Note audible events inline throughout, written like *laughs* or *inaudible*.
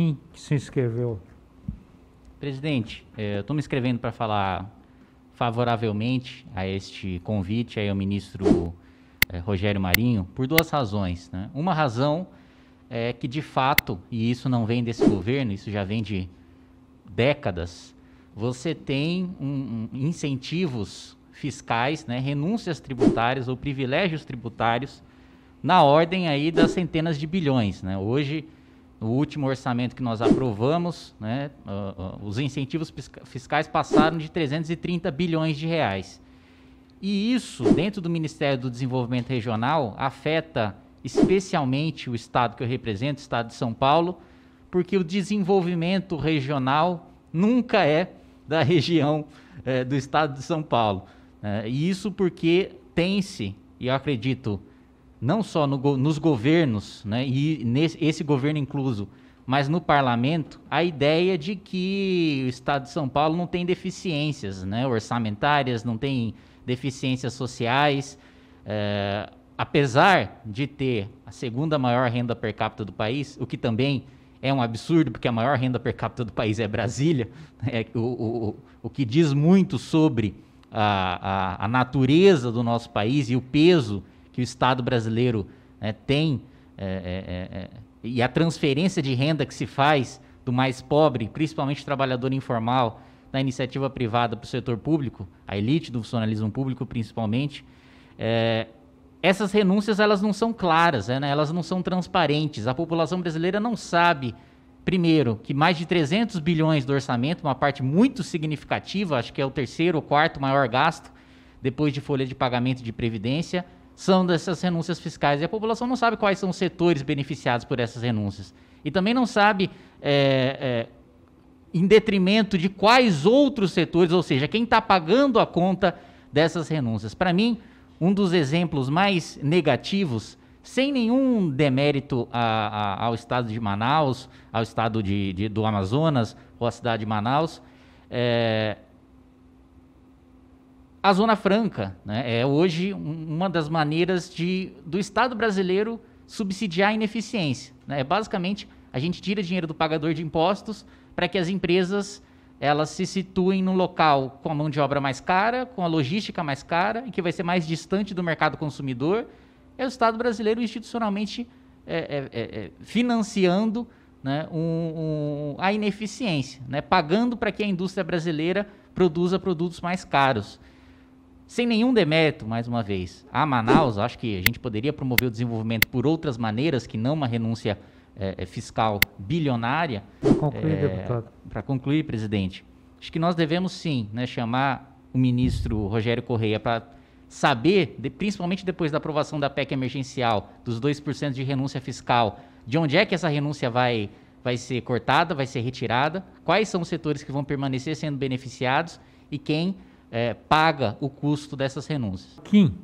Quem se inscreveu? Presidente, é, eu estou me inscrevendo para falar favoravelmente a este convite aí ao ministro é, Rogério Marinho por duas razões. Né? Uma razão é que, de fato, e isso não vem desse governo, isso já vem de décadas, você tem um, um, incentivos fiscais, né, renúncias tributárias ou privilégios tributários na ordem aí das centenas de bilhões. Né? Hoje, no último orçamento que nós aprovamos, né, uh, uh, os incentivos fiscais passaram de 330 bilhões de reais. E isso, dentro do Ministério do Desenvolvimento Regional, afeta especialmente o estado que eu represento, o estado de São Paulo, porque o desenvolvimento regional nunca é da *laughs* região eh, do estado de São Paulo. Né. e isso porque tem-se, e eu acredito, não só no, nos governos, né, e nesse, esse governo incluso, mas no parlamento, a ideia de que o Estado de São Paulo não tem deficiências né, orçamentárias, não tem deficiências sociais. É, apesar de ter a segunda maior renda per capita do país, o que também é um absurdo, porque a maior renda per capita do país é Brasília, *laughs* é, o, o, o que diz muito sobre a, a, a natureza do nosso país e o peso que o Estado brasileiro né, tem é é, é, é, e a transferência de renda que se faz do mais pobre, principalmente trabalhador informal, da iniciativa privada para o setor público, a elite do funcionalismo público principalmente, é, essas renúncias elas não são claras, né? elas não são transparentes. A população brasileira não sabe Primeiro, que mais de 300 bilhões do orçamento, uma parte muito significativa, acho que é o terceiro ou quarto maior gasto, depois de folha de pagamento de previdência, são dessas renúncias fiscais. E a população não sabe quais são os setores beneficiados por essas renúncias. E também não sabe, é, é, em detrimento de quais outros setores, ou seja, quem está pagando a conta dessas renúncias. Para mim, um dos exemplos mais negativos, sem nenhum demérito a, a, ao estado de Manaus, ao estado de, de, do Amazonas ou à cidade de Manaus, é, a Zona Franca né, é hoje uma das maneiras de, do Estado brasileiro subsidiar a ineficiência. Né? É basicamente a gente tira dinheiro do pagador de impostos para que as empresas elas se situem num local com a mão de obra mais cara, com a logística mais cara e que vai ser mais distante do mercado consumidor. É o Estado brasileiro institucionalmente é, é, é, é financiando né, um, um, a ineficiência, né, pagando para que a indústria brasileira produza produtos mais caros. Sem nenhum demérito, mais uma vez, a Manaus, acho que a gente poderia promover o desenvolvimento por outras maneiras que não uma renúncia é, é fiscal bilionária. Para concluir, é, deputado. Para concluir, presidente, acho que nós devemos sim né, chamar o ministro Rogério Correia para saber, de, principalmente depois da aprovação da PEC emergencial, dos 2% de renúncia fiscal, de onde é que essa renúncia vai, vai ser cortada, vai ser retirada, quais são os setores que vão permanecer sendo beneficiados e quem é, paga o custo dessas renúncias. Kim.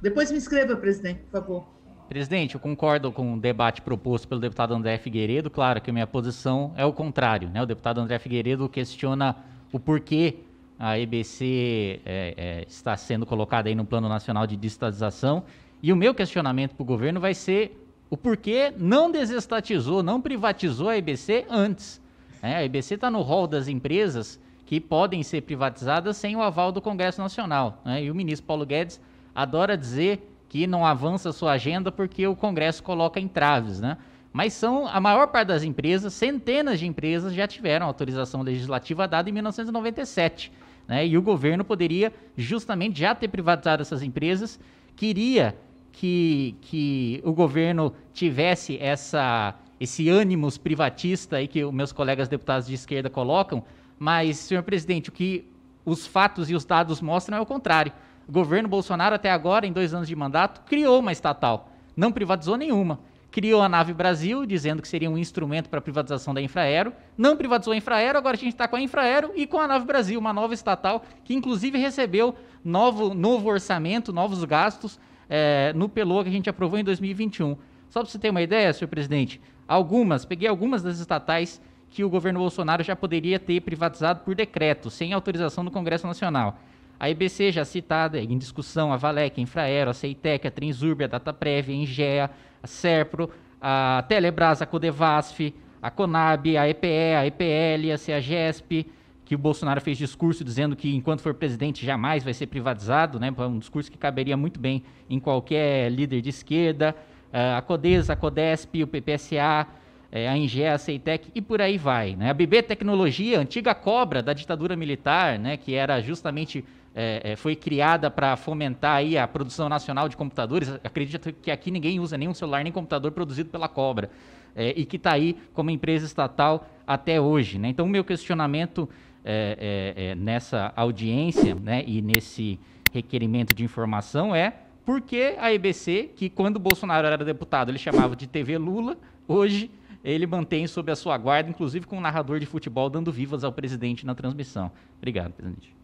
Depois me escreva, presidente, por favor. Presidente, eu concordo com o debate proposto pelo deputado André Figueiredo. Claro que a minha posição é o contrário. Né? O deputado André Figueiredo questiona o porquê a EBC é, é, está sendo colocada aí no Plano Nacional de Destatização. E o meu questionamento para o governo vai ser o porquê não desestatizou, não privatizou a EBC antes. É, a EBC está no rol das empresas que podem ser privatizadas sem o aval do Congresso Nacional. Né? E o ministro Paulo Guedes adora dizer que não avança sua agenda porque o Congresso coloca entraves, né? Mas são a maior parte das empresas, centenas de empresas já tiveram autorização legislativa dada em 1997, né? E o governo poderia justamente já ter privatizado essas empresas, queria que, que o governo tivesse essa esse ânimo privatista aí que os meus colegas deputados de esquerda colocam, mas, senhor presidente, o que os fatos e os dados mostram é o contrário. O governo Bolsonaro, até agora, em dois anos de mandato, criou uma estatal, não privatizou nenhuma. Criou a Nave Brasil, dizendo que seria um instrumento para a privatização da Infraero. Não privatizou a Infraero, agora a gente está com a Infraero e com a Nave Brasil, uma nova estatal, que inclusive recebeu novo, novo orçamento, novos gastos é, no PELOA que a gente aprovou em 2021. Só para você ter uma ideia, senhor presidente, algumas, peguei algumas das estatais que o governo Bolsonaro já poderia ter privatizado por decreto, sem autorização do Congresso Nacional. A EBC já citada, em discussão, a Valec, a Infraero, a Ceitec, a Transurb, a Dataprev, a Ingea, a Serpro, a Telebrás, a Codevasf, a Conab, a EPE, a EPL, a CEAGESP, que o Bolsonaro fez discurso dizendo que enquanto for presidente jamais vai ser privatizado, né? um discurso que caberia muito bem em qualquer líder de esquerda, ah, a Codesa, a Codesp, o PPSA, é, a Ingea, a Ceitec e por aí vai. Né? A BB Tecnologia, antiga cobra da ditadura militar, né, que era justamente é, é foi criada para fomentar aí a produção nacional de computadores. Acredito que aqui ninguém usa nenhum celular nem computador produzido pela Cobra é, e que está aí como empresa estatal até hoje. Né? Então, o meu questionamento é, é, é, nessa audiência né, e nesse requerimento de informação é por que a EBC, que quando Bolsonaro era deputado ele chamava de TV Lula, hoje ele mantém sob a sua guarda, inclusive com um narrador de futebol dando vivas ao presidente na transmissão. Obrigado, presidente.